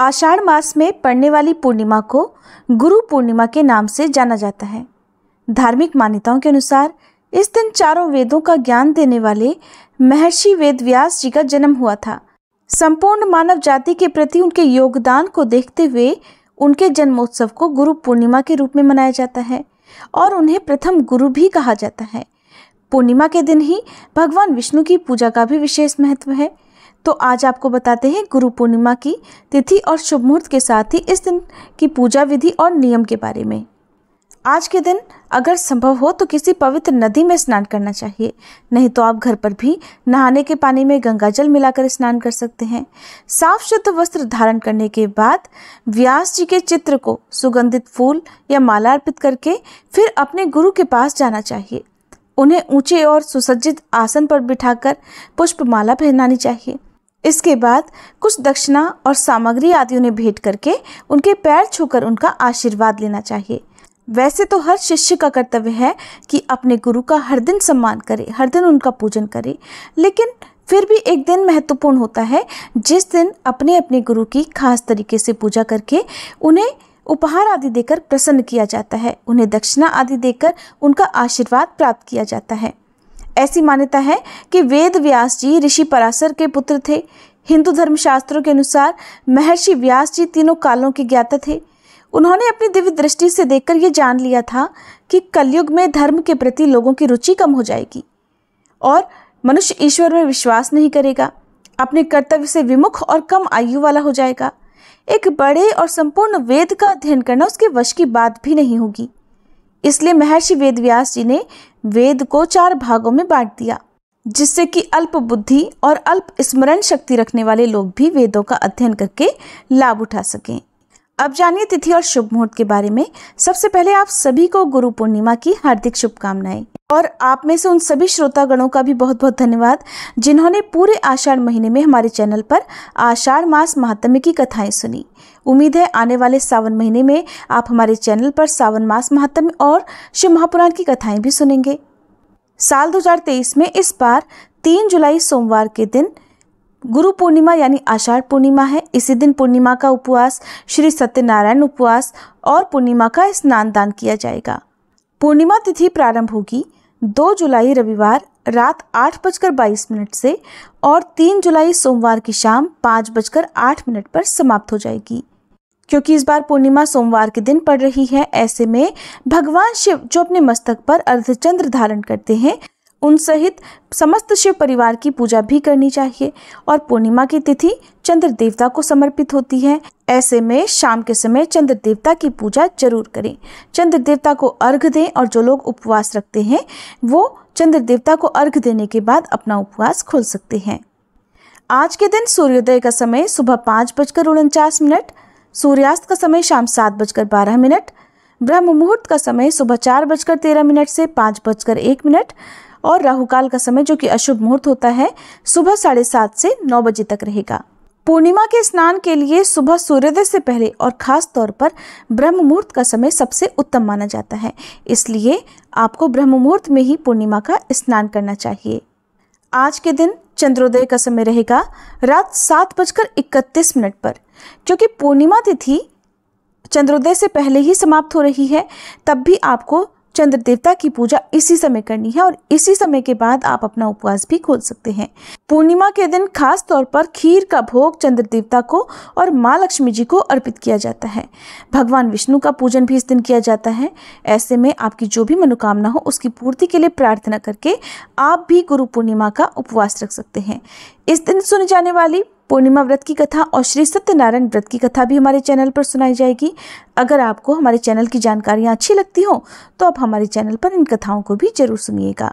आषाढ़ मास में पड़ने वाली पूर्णिमा को गुरु पूर्णिमा के नाम से जाना जाता है धार्मिक मान्यताओं के अनुसार इस दिन चारों वेदों का ज्ञान देने वाले महर्षि वेद व्यास जी का जन्म हुआ था संपूर्ण मानव जाति के प्रति उनके योगदान को देखते हुए उनके जन्मोत्सव को गुरु पूर्णिमा के रूप में मनाया जाता है और उन्हें प्रथम गुरु भी कहा जाता है पूर्णिमा के दिन ही भगवान विष्णु की पूजा का भी विशेष महत्व है तो आज आपको बताते हैं गुरु पूर्णिमा की तिथि और शुभ मुहूर्त के साथ ही इस दिन की पूजा विधि और नियम के बारे में आज के दिन अगर संभव हो तो किसी पवित्र नदी में स्नान करना चाहिए नहीं तो आप घर पर भी नहाने के पानी में गंगा जल मिलाकर स्नान कर सकते हैं साफ शुद्ध वस्त्र धारण करने के बाद व्यास जी के चित्र को सुगंधित फूल या माला अर्पित करके फिर अपने गुरु के पास जाना चाहिए उन्हें ऊंचे और सुसज्जित आसन पर बिठाकर पुष्प माला पहनानी चाहिए इसके बाद कुछ दक्षिणा और सामग्री आदि उन्हें भेंट करके उनके पैर छूकर उनका आशीर्वाद लेना चाहिए वैसे तो हर शिष्य का कर्तव्य है कि अपने गुरु का हर दिन सम्मान करे हर दिन उनका पूजन करे लेकिन फिर भी एक दिन महत्वपूर्ण होता है जिस दिन अपने अपने गुरु की खास तरीके से पूजा करके उन्हें उपहार आदि देकर प्रसन्न किया जाता है उन्हें दक्षिणा आदि देकर उनका आशीर्वाद प्राप्त किया जाता है ऐसी मान्यता है कि वेद व्यास जी ऋषि पराशर के पुत्र थे हिंदू धर्मशास्त्रों के अनुसार महर्षि व्यास जी तीनों कालों के ज्ञाता थे उन्होंने अपनी दिव्य दृष्टि से देखकर यह जान लिया था कि कलयुग में धर्म के प्रति लोगों की रुचि कम हो जाएगी और मनुष्य ईश्वर में विश्वास नहीं करेगा अपने कर्तव्य से विमुख और कम आयु वाला हो जाएगा एक बड़े और संपूर्ण वेद का अध्ययन करना उसके वश की बात भी नहीं होगी इसलिए महर्षि वेदव्यास जी ने वेद को चार भागों में बांट दिया जिससे कि अल्प बुद्धि और अल्प स्मरण शक्ति रखने वाले लोग भी वेदों का अध्ययन करके लाभ उठा सकें अब जानिए तिथि और शुभ मुहूर्त के बारे में सबसे पहले आप सभी को गुरु पूर्णिमा की हार्दिक शुभकामनाएं और आप में से उन सभी श्रोतागणों का भी बहुत बहुत धन्यवाद जिन्होंने पूरे आषाढ़ महीने में हमारे चैनल पर आषाढ़ मास महात्म्य की कथाएं सुनी उम्मीद है आने वाले सावन महीने में आप हमारे चैनल पर सावन मास महात्म्य और शिव महापुराण की कथाएं भी सुनेंगे साल 2023 में इस बार 3 जुलाई सोमवार के दिन गुरु पूर्णिमा यानी आषाढ़ पूर्णिमा है इसी दिन पूर्णिमा का उपवास श्री सत्यनारायण उपवास और पूर्णिमा का स्नान दान किया जाएगा पूर्णिमा तिथि प्रारंभ होगी दो जुलाई रविवार रात आठ बजकर बाईस मिनट से और तीन जुलाई सोमवार की शाम पाँच बजकर आठ मिनट पर समाप्त हो जाएगी क्योंकि इस बार पूर्णिमा सोमवार के दिन पड़ रही है ऐसे में भगवान शिव जो अपने मस्तक पर अर्धचंद्र धारण करते हैं उन सहित समस्त शिव परिवार की पूजा भी करनी चाहिए और पूर्णिमा की तिथि चंद्र देवता को समर्पित होती है ऐसे में शाम के समय चंद्र देवता की पूजा जरूर करें चंद्र देवता को अर्घ दें और जो लोग उपवास रखते हैं वो चंद्र देवता को अर्घ देने के बाद अपना उपवास खोल सकते हैं आज के दिन सूर्योदय का समय सुबह पाँच बजकर उनचास मिनट सूर्यास्त का समय शाम सात बजकर बारह मिनट ब्रह्म मुहूर्त का समय सुबह चार बजकर तेरह मिनट से पाँच बजकर एक मिनट और राहुकाल का समय जो कि अशुभ मुहूर्त होता है सुबह साढ़े सात से नौ बजे तक रहेगा पूर्णिमा के स्नान के लिए सुबह सूर्योदय से पहले और खास तौर पर ब्रह्म मुहूर्त का समय सबसे उत्तम माना जाता है इसलिए आपको ब्रह्म मुहूर्त में ही पूर्णिमा का स्नान करना चाहिए आज के दिन चंद्रोदय का समय रहेगा रात सात बजकर इकतीस मिनट पर क्योंकि पूर्णिमा तिथि चंद्रोदय से पहले ही समाप्त हो रही है तब भी आपको चंद्र देवता की पूजा इसी समय करनी है और इसी समय के बाद आप अपना उपवास भी खोल सकते हैं पूर्णिमा के दिन खास तौर पर खीर का भोग चंद्र देवता को और माँ लक्ष्मी जी को अर्पित किया जाता है भगवान विष्णु का पूजन भी इस दिन किया जाता है ऐसे में आपकी जो भी मनोकामना हो उसकी पूर्ति के लिए प्रार्थना करके आप भी गुरु पूर्णिमा का उपवास रख सकते हैं इस दिन सुनी जाने वाली पूर्णिमा व्रत की कथा और श्री सत्यनारायण व्रत की कथा भी हमारे चैनल पर सुनाई जाएगी अगर आपको हमारे चैनल की जानकारियाँ अच्छी लगती हों तो आप हमारे चैनल पर इन कथाओं को भी जरूर सुनिएगा